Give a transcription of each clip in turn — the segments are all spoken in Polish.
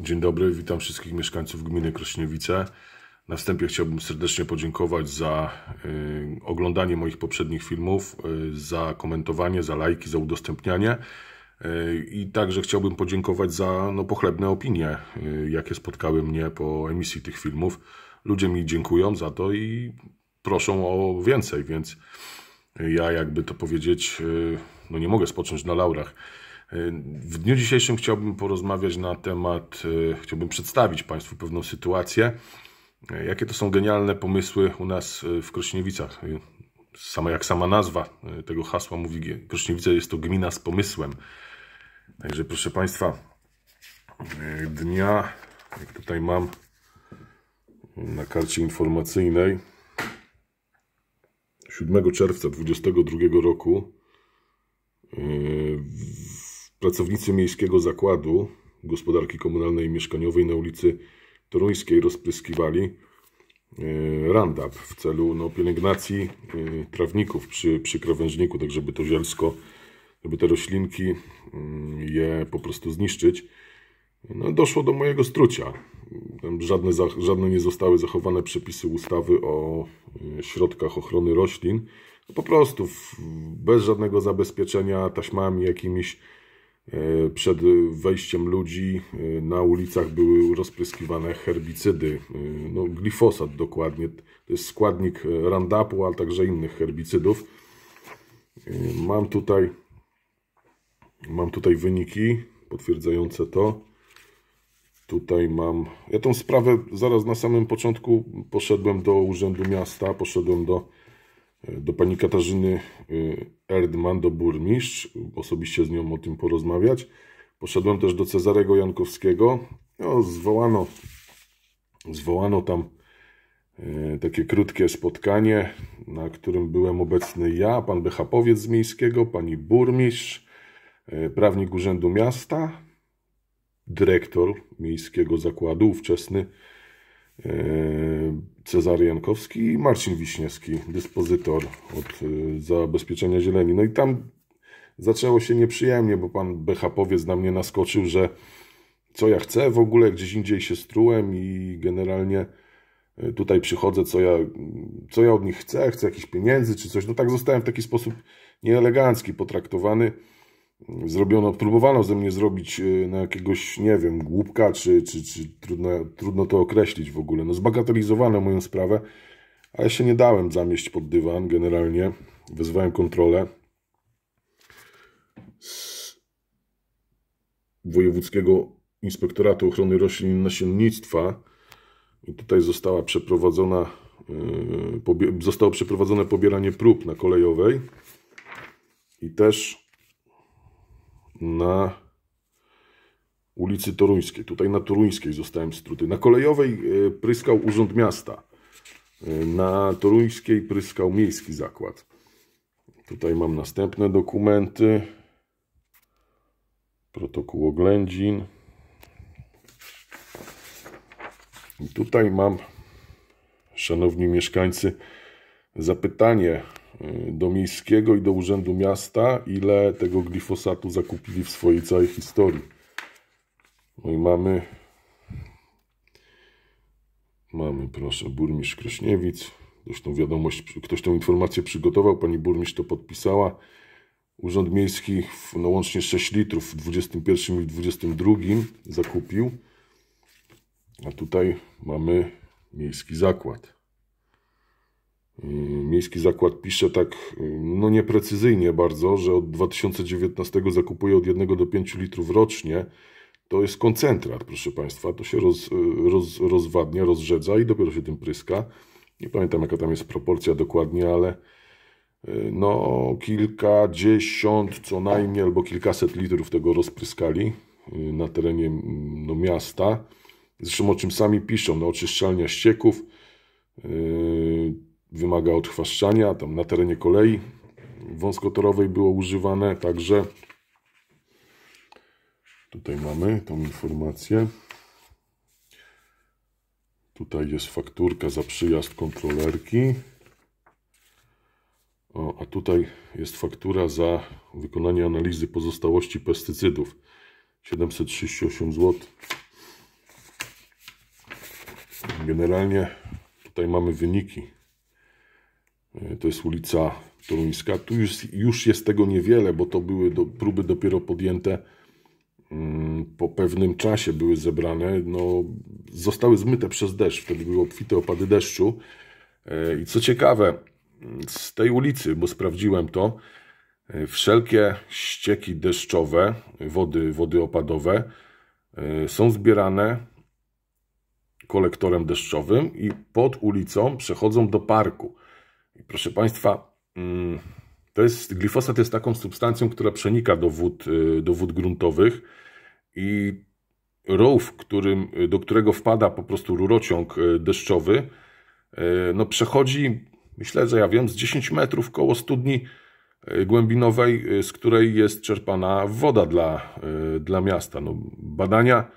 Dzień dobry, witam wszystkich mieszkańców gminy Krośniewice. Na wstępie chciałbym serdecznie podziękować za y, oglądanie moich poprzednich filmów, y, za komentowanie, za lajki, za udostępnianie. Y, I także chciałbym podziękować za no, pochlebne opinie, y, jakie spotkały mnie po emisji tych filmów. Ludzie mi dziękują za to i proszą o więcej, więc ja jakby to powiedzieć, y, no nie mogę spocząć na laurach. W dniu dzisiejszym chciałbym porozmawiać na temat, e, chciałbym przedstawić Państwu pewną sytuację, e, jakie to są genialne pomysły u nas e, w Krośniewicach. Sama jak sama nazwa tego hasła mówi, Krośniewice jest to gmina z pomysłem. Także proszę Państwa, dnia, jak tutaj mam na karcie informacyjnej, 7 czerwca 2022 roku Pracownicy Miejskiego Zakładu Gospodarki Komunalnej i Mieszkaniowej na ulicy Toruńskiej rozpryskiwali e, Roundup w celu no, pielęgnacji e, trawników przy, przy krawężniku, tak żeby to zielsko, żeby te roślinki mm, je po prostu zniszczyć. No, doszło do mojego strucia. Żadne, żadne nie zostały zachowane przepisy ustawy o e, środkach ochrony roślin. po prostu w, bez żadnego zabezpieczenia taśmami jakimiś E, przed wejściem ludzi e, na ulicach były rozpryskiwane herbicydy, e, no, glifosat dokładnie. To jest składnik randapu, ale także innych herbicydów. Mam tutaj, mam tutaj wyniki potwierdzające to. Tutaj mam. Ja tą sprawę zaraz na samym początku poszedłem do Urzędu Miasta, poszedłem do do pani Katarzyny y, Erdman, do burmistrz, osobiście z nią o tym porozmawiać. Poszedłem też do Cezarego Jankowskiego. No, zwołano, zwołano tam y, takie krótkie spotkanie, na którym byłem obecny ja, pan Bechapowiec z Miejskiego, pani burmistrz, y, prawnik Urzędu Miasta, dyrektor Miejskiego Zakładu, ówczesny Cezary Jankowski i Marcin Wiśniewski, dyspozytor od y, zabezpieczenia zieleni. No i tam zaczęło się nieprzyjemnie, bo pan BHP-owiec na mnie naskoczył, że co ja chcę w ogóle, gdzieś indziej się strułem i generalnie y, tutaj przychodzę, co ja, co ja od nich chcę, chcę jakichś pieniędzy czy coś. No tak zostałem w taki sposób nieelegancki potraktowany zrobiono, próbowano ze mnie zrobić y, na jakiegoś, nie wiem, głupka, czy, czy, czy trudno, trudno to określić w ogóle. No zbagatelizowano moją sprawę, ale się nie dałem zamieść pod dywan generalnie. Wezwałem kontrolę z Wojewódzkiego Inspektoratu Ochrony Roślin i Nasiennictwa i tutaj została przeprowadzona, y, zostało przeprowadzone pobieranie prób na kolejowej i też na ulicy Toruńskiej. Tutaj na Toruńskiej zostałem struty. Na kolejowej e, pryskał Urząd Miasta. E, na Toruńskiej pryskał Miejski Zakład. Tutaj mam następne dokumenty. Protokół oględzin. I tutaj mam, szanowni mieszkańcy, zapytanie E, do miejskiego i do urzędu miasta, ile tego glifosatu zakupili w swojej całej historii. No i mamy, mamy proszę, burmistrz Kraśniewic, zresztą wiadomość, ktoś tą informację przygotował, pani burmistrz to podpisała. Urząd Miejski no łącznie 6 litrów w 21 i 22 zakupił, a tutaj mamy miejski zakład. Y, Miejski Zakład pisze tak, y, no nieprecyzyjnie bardzo, że od 2019 zakupuje od 1 do 5 litrów rocznie. To jest koncentrat, proszę Państwa. To się roz, y, roz, rozwadnia, rozrzedza i dopiero się tym pryska. Nie pamiętam, jaka tam jest proporcja dokładnie, ale no kilkadziesiąt co najmniej albo kilkaset litrów tego rozpryskali na terenie no, miasta. Zresztą o czym sami piszą, no oczyszczalnia ścieków, wymaga odchwaszczania. Tam na terenie kolei wąskotorowej było używane, także tutaj mamy tą informację. Tutaj jest fakturka za przyjazd kontrolerki. O, a tutaj jest faktura za wykonanie analizy pozostałości pestycydów. 738 zł. Generalnie tutaj mamy wyniki E, to jest ulica Toruńska. Tu już, już jest tego niewiele, bo to były do, próby dopiero podjęte mm, po pewnym czasie były zebrane, no, zostały zmyte przez deszcz. Wtedy były obfite opady deszczu. E, I co ciekawe, mm, z tej ulicy, bo sprawdziłem to, e, wszelkie ścieki deszczowe, wody, wody opadowe są zbierane kolektorem deszczowym i pod ulicą przechodzą do parku. Proszę Państwa, mm, to jest, glifosat jest taką substancją, która przenika do wód, y, do wód gruntowych i row, którym, do którego wpada po prostu rurociąg y, deszczowy, y, no przechodzi, myślę, że ja wiem, z 10 metrów koło studni głębinowej, z której jest czerpana woda dla, dla miasta. No, badania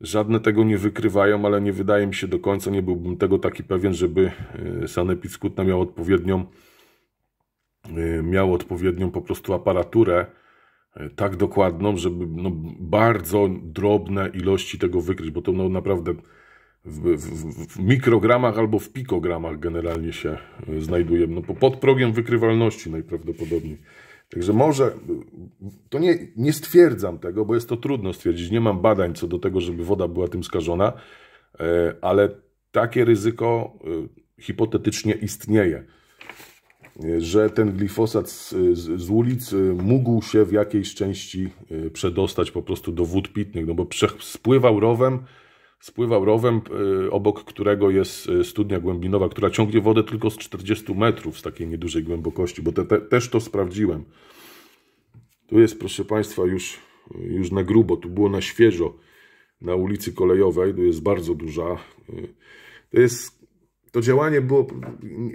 Żadne tego nie wykrywają, ale nie wydaje mi się do końca, nie byłbym tego taki pewien, żeby e, Sanepid Skutna miał odpowiednią, e, miał odpowiednią po prostu aparaturę e, tak dokładną, żeby no bardzo drobne ilości tego wykryć, bo to no naprawdę w, w, w, mikrogramach albo w pikogramach generalnie się znajduje. No, pod progiem wykrywalności najprawdopodobniej. Także może, to nie, nie stwierdzam tego, bo jest to trudno stwierdzić. Nie mam badań co do tego, żeby woda była tym skażona, e, ale takie ryzyko e, hipotetycznie istnieje, e, że ten glifosat z, z, z ulic mógł się w jakiejś części przedostać po prostu do wód pitnych, no bo spływał rowem, spływał rowem, y, obok którego jest y, studnia głębinowa, która ciągnie wodę tylko z 40 metrów, z takiej niedużej głębokości, bo te, te, też to sprawdziłem. Tu jest, proszę Państwa, już, już na grubo, tu było na świeżo, na ulicy Kolejowej, tu jest bardzo duża. Y, to jest, to działanie było,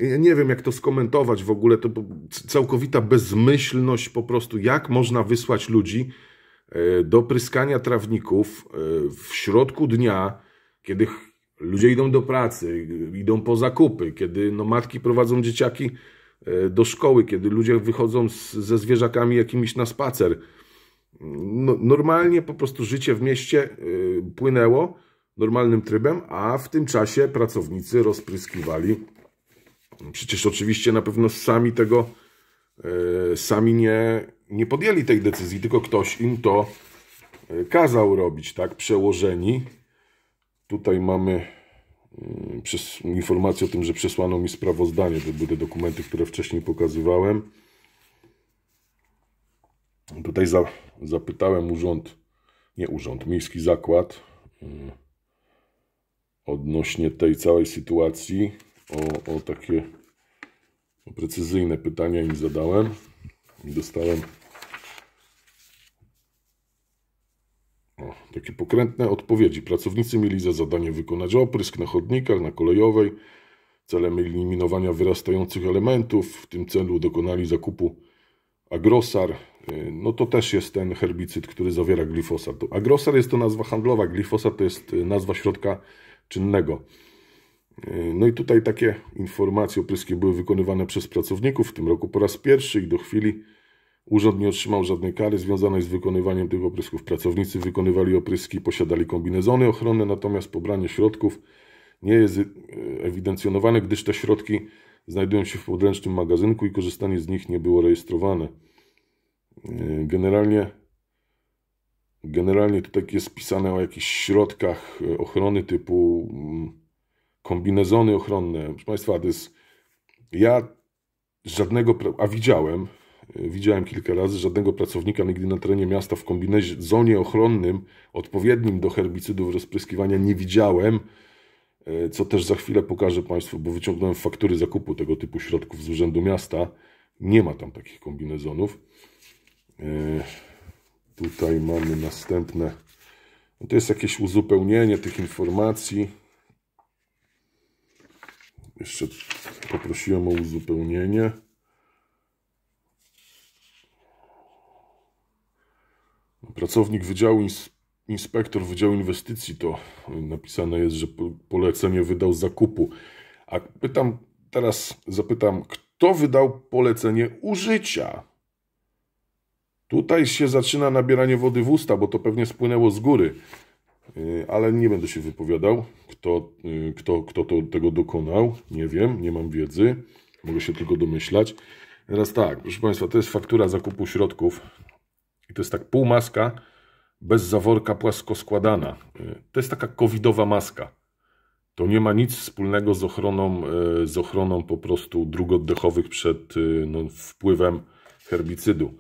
ja nie wiem jak to skomentować w ogóle, to całkowita bezmyślność po prostu, jak można wysłać ludzi, E, do pryskania trawników e, w środku dnia, kiedy ludzie idą do pracy, e, idą po zakupy, kiedy no, matki prowadzą dzieciaki do szkoły, kiedy ludzie wychodzą z, ze zwierzakami jakimiś na spacer. No, normalnie po prostu życie w mieście płynęło normalnym trybem, a w tym czasie pracownicy rozpryskiwali. Przecież oczywiście na pewno sami tego sami nie, nie podjęli tej decyzji, tylko ktoś im to e, kazał robić, tak? Przełożeni. Tutaj mamy mm, informację o tym, że przesłano mi sprawozdanie. To były te dokumenty, które wcześniej pokazywałem. Tutaj za, zapytałem urząd, nie urząd, miejski zakład mm, odnośnie tej całej sytuacji. O, o takie o precyzyjne pytania im zadałem dostałem o, takie pokrętne odpowiedzi. Pracownicy mieli za zadanie wykonać oprysk na chodnikach, na kolejowej, celem eliminowania wyrastających elementów. W tym celu dokonali zakupu agrosar. Y, no to też jest ten herbicyd, który zawiera glifosat. Agrosar jest to nazwa handlowa, glifosat to jest y, nazwa środka czynnego. Y, no i tutaj takie informacje, opryski były wykonywane przez pracowników w tym roku po raz pierwszy i do chwili Urząd nie otrzymał żadnej kary związanej z wykonywaniem tych oprysków. Pracownicy wykonywali opryski, posiadali kombinezony ochronne, natomiast pobranie środków nie jest e, ewidencjonowane, gdyż te środki znajdują się w podręcznym magazynku i korzystanie z nich nie było rejestrowane. E, generalnie, generalnie tutaj jest pisane o jakichś środkach e, ochrony typu mm, kombinezony ochronne. Proszę Państwa, to jest, ja żadnego, a widziałem, widziałem kilka razy żadnego pracownika nigdy na terenie miasta w kombinezonie ochronnym odpowiednim do herbicydów rozpryskiwania nie widziałem, e, co też za chwilę pokażę Państwu, bo wyciągnąłem faktury zakupu tego typu środków z Urzędu Miasta. Nie ma tam takich kombinezonów. E, tutaj mamy następne. No to jest jakieś uzupełnienie tych informacji. Jeszcze poprosiłem o uzupełnienie. Pracownik Wydziału Inspektor Wydziału Inwestycji to napisane jest, że polecenie wydał zakupu. A pytam teraz zapytam, kto wydał polecenie użycia? Tutaj się zaczyna nabieranie wody w usta, bo to pewnie spłynęło z góry. Y, ale nie będę się wypowiadał, kto, y, kto, kto to, tego dokonał. Nie wiem, nie mam wiedzy. Mogę się tylko domyślać. Teraz tak, proszę Państwa, to jest faktura zakupu środków i to jest tak półmaska, bez zaworka płasko składana. To jest taka covidowa maska. To nie ma nic wspólnego z ochroną, e, z ochroną po prostu dróg oddechowych przed e, no, wpływem herbicydu.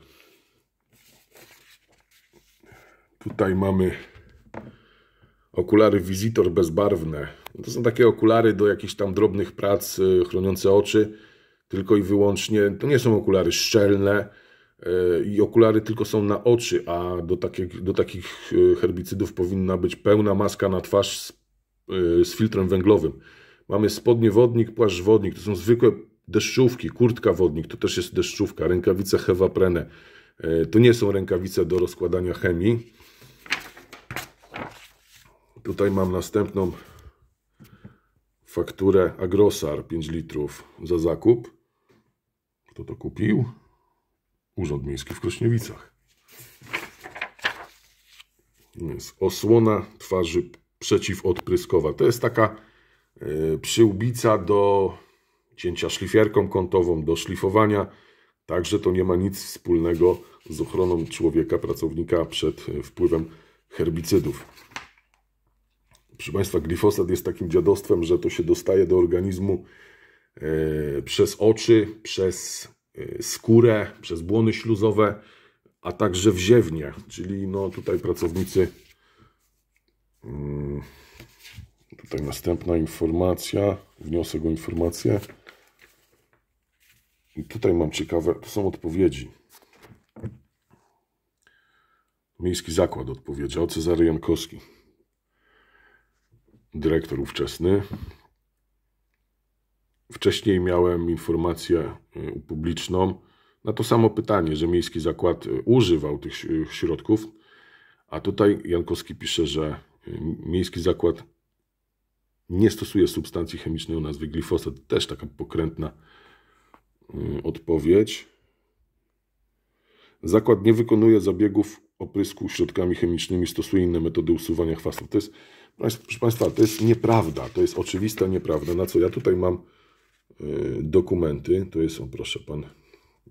Tutaj mamy okulary wizitor bezbarwne. To są takie okulary do jakichś tam drobnych prac e, chroniące oczy, tylko i wyłącznie. To nie są okulary szczelne, E, i okulary tylko są na oczy, a do takich, do takich e, herbicydów powinna być pełna maska na twarz z, e, z filtrem węglowym. Mamy spodnie wodnik, płaszcz wodnik, to są zwykłe deszczówki, kurtka wodnik, to też jest deszczówka, rękawice Hevaprenę. To nie są rękawice do rozkładania chemii. Tutaj mam następną fakturę Agrosar 5 litrów za zakup. Kto to kupił? Urząd Miejski w Krośniewicach. Jest osłona twarzy przeciwodpryskowa. To jest taka y, przyłbica do cięcia szlifierką kątową, do szlifowania. Także to nie ma nic wspólnego z ochroną człowieka, pracownika przed e, wpływem herbicydów. Proszę Państwa, glifosat jest takim dziadostwem, że to się dostaje do organizmu y, przez oczy, przez Y, skórę, przez błony śluzowe, a także w ziewnie, czyli no tutaj pracownicy mm, tutaj następna informacja, wniosek o informację. I tutaj mam ciekawe, to są odpowiedzi. Miejski Zakład odpowiedział, Cezary Jankowski, dyrektor ówczesny, Wcześniej miałem informację y, publiczną na to samo pytanie, że miejski zakład y, używał tych y, środków, a tutaj Jankowski pisze, że miejski zakład nie stosuje substancji chemicznej o nazwie glifosat. Też taka pokrętna odpowiedź. Zakład nie wykonuje zabiegów oprysku środkami chemicznymi, stosuje inne metody usuwania chwastów. To jest, proszę Państwa, to jest nieprawda. To jest oczywista nieprawda. Na co ja tutaj mam Y, dokumenty. To jest, o proszę, pan,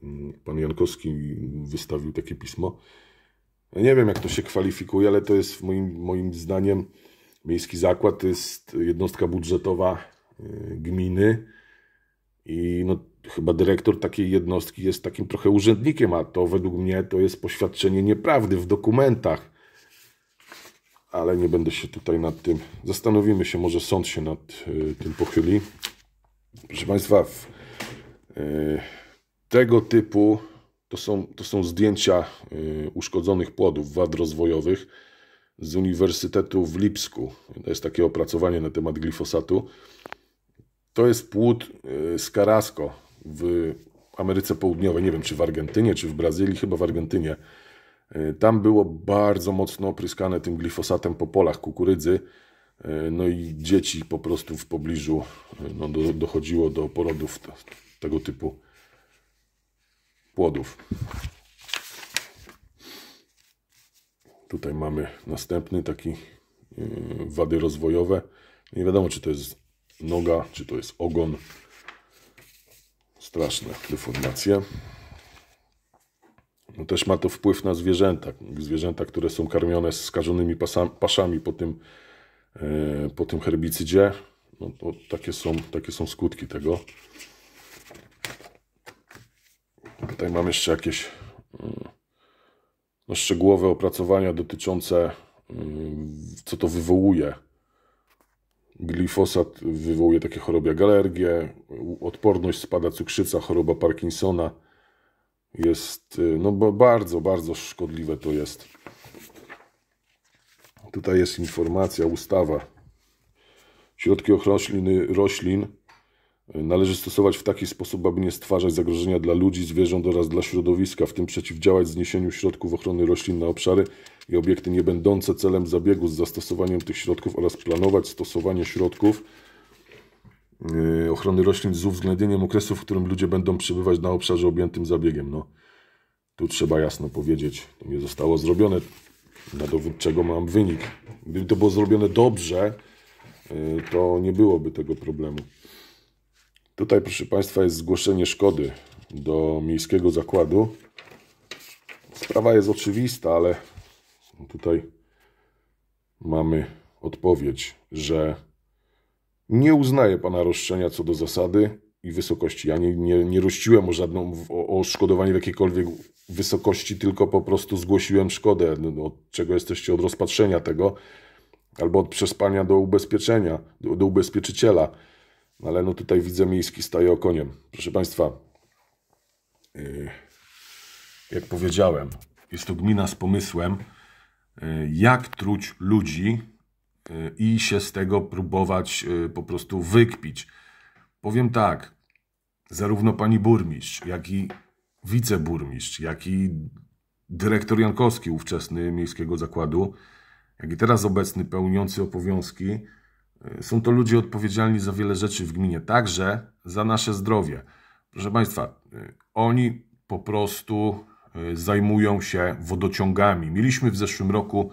mm, pan Jankowski wystawił takie pismo. Ja nie wiem, jak to się kwalifikuje, ale to jest moim, moim zdaniem Miejski Zakład to jest jednostka budżetowa y, gminy i no, chyba dyrektor takiej jednostki jest takim trochę urzędnikiem, a to według mnie to jest poświadczenie nieprawdy w dokumentach. Ale nie będę się tutaj nad tym. Zastanowimy się, może sąd się nad y, tym pochyli proszę Państwa, w, y, tego typu to są, to są zdjęcia y, uszkodzonych płodów wad rozwojowych z Uniwersytetu w Lipsku. To jest takie opracowanie na temat glifosatu. To jest płód y, z Carrasco w Ameryce Południowej, nie wiem czy w Argentynie, czy w Brazylii, chyba w Argentynie. Tam było bardzo mocno opryskane tym glifosatem po polach kukurydzy E, no i dzieci po prostu w pobliżu e, no, do, dochodziło do porodów tego typu płodów. Tutaj mamy następny taki yy, wady rozwojowe. Nie no wiadomo, czy to jest noga, czy to jest ogon. Straszne deformacje. No też ma to wpływ na zwierzęta. Zwierzęta, które są karmione skażonymi pasami, paszami po tym E, po tym herbicydzie, no to takie są, takie są skutki tego. Tutaj mam jeszcze jakieś mm, no, szczegółowe opracowania dotyczące mm, co to wywołuje. Glifosat wywołuje takie choroby jak alergie, odporność spada cukrzyca, choroba Parkinsona. Jest y, no, bardzo, bardzo szkodliwe to jest. Tutaj jest informacja, ustawa. Środki ochrony roślin e, należy stosować w taki sposób, aby nie stwarzać zagrożenia dla ludzi, zwierząt oraz dla środowiska, w tym przeciwdziałać zniesieniu środków ochrony roślin na obszary i obiekty niebędące celem zabiegu z zastosowaniem tych środków oraz planować stosowanie środków e, ochrony roślin z uwzględnieniem okresu, w którym ludzie będą przebywać na obszarze objętym zabiegiem. No, tu trzeba jasno powiedzieć, to nie zostało zrobione na dowódczego mam wynik. Gdyby to było zrobione dobrze, y, to nie byłoby tego problemu. Tutaj, proszę Państwa, jest zgłoszenie szkody do miejskiego zakładu. Sprawa jest oczywista, ale tutaj mamy odpowiedź, że nie uznaję Pana roszczenia co do zasady i wysokości. Ja nie, nie, nie rościłem o żadną o, o w jakiejkolwiek wysokości, tylko po prostu zgłosiłem szkodę, no, od czego jesteście od rozpatrzenia tego, albo od przespania do ubezpieczenia, do, do ubezpieczyciela. No, ale no tutaj widzę miejski staje okoniem. Proszę Państwa, y, jak powiedziałem, jest to gmina z pomysłem, y, jak truć ludzi y, i się z tego próbować po prostu wykpić. Powiem tak, zarówno pani burmistrz, jak i wiceburmistrz, jak i dyrektor Jankowski, ówczesny Miejskiego Zakładu, jak i teraz obecny pełniący obowiązki, e, są to ludzie odpowiedzialni za wiele rzeczy w gminie, także za nasze zdrowie. Proszę Państwa, e, oni po prostu e, zajmują się wodociągami. Mieliśmy w zeszłym roku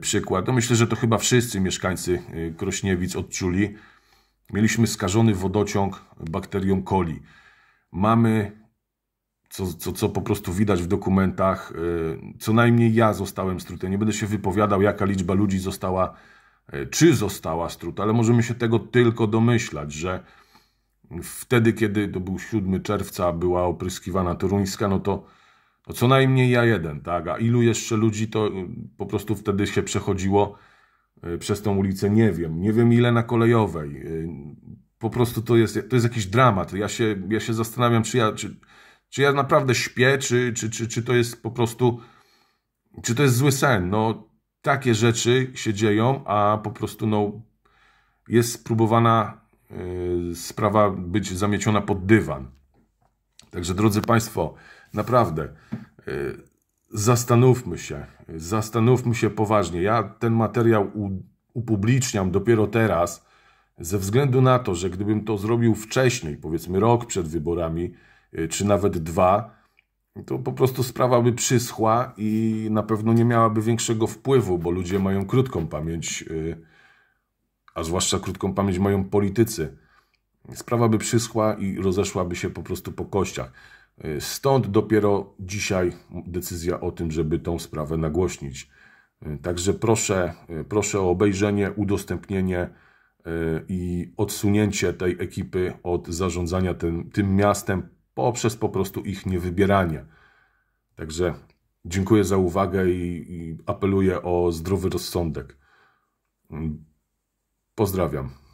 przykład, no myślę, że to chyba wszyscy mieszkańcy Krośniewic odczuli. Mieliśmy skażony wodociąg bakterią coli. Mamy co, co, co po prostu widać w dokumentach. Y, co najmniej ja zostałem strutem. Nie będę się wypowiadał, jaka liczba ludzi została, y, czy została struta, ale możemy się tego tylko domyślać, że wtedy, kiedy to był 7 czerwca, była opryskiwana toruńska, no to no co najmniej ja jeden, tak? A ilu jeszcze ludzi to y, po prostu wtedy się przechodziło przez tą ulicę, nie wiem. Nie wiem ile na kolejowej. Po prostu to jest, to jest jakiś dramat. Ja się, ja się zastanawiam, czy ja, czy, czy ja naprawdę śpię, czy, czy, czy, czy to jest po prostu, czy to jest zły sen? No, takie rzeczy się dzieją, a po prostu no, jest spróbowana y, sprawa być zamieciona pod dywan. Także drodzy Państwo, naprawdę y, zastanówmy się, zastanówmy się poważnie. Ja ten materiał u, upubliczniam dopiero teraz, ze względu na to, że gdybym to zrobił wcześniej, powiedzmy rok przed wyborami, Y, czy nawet dwa, to po prostu sprawa by przyschła i na pewno nie miałaby większego wpływu, bo ludzie mają krótką pamięć, y, a zwłaszcza krótką pamięć mają politycy. Sprawa by przyschła i rozeszłaby się po prostu po kościach. Y, stąd dopiero dzisiaj decyzja o tym, żeby tą sprawę nagłośnić. Także proszę, proszę o obejrzenie, udostępnienie i odsunięcie tej ekipy od zarządzania tym, tym miastem poprzez po prostu ich niewybieranie. Także dziękuję za uwagę i, i apeluję o zdrowy rozsądek. Pozdrawiam.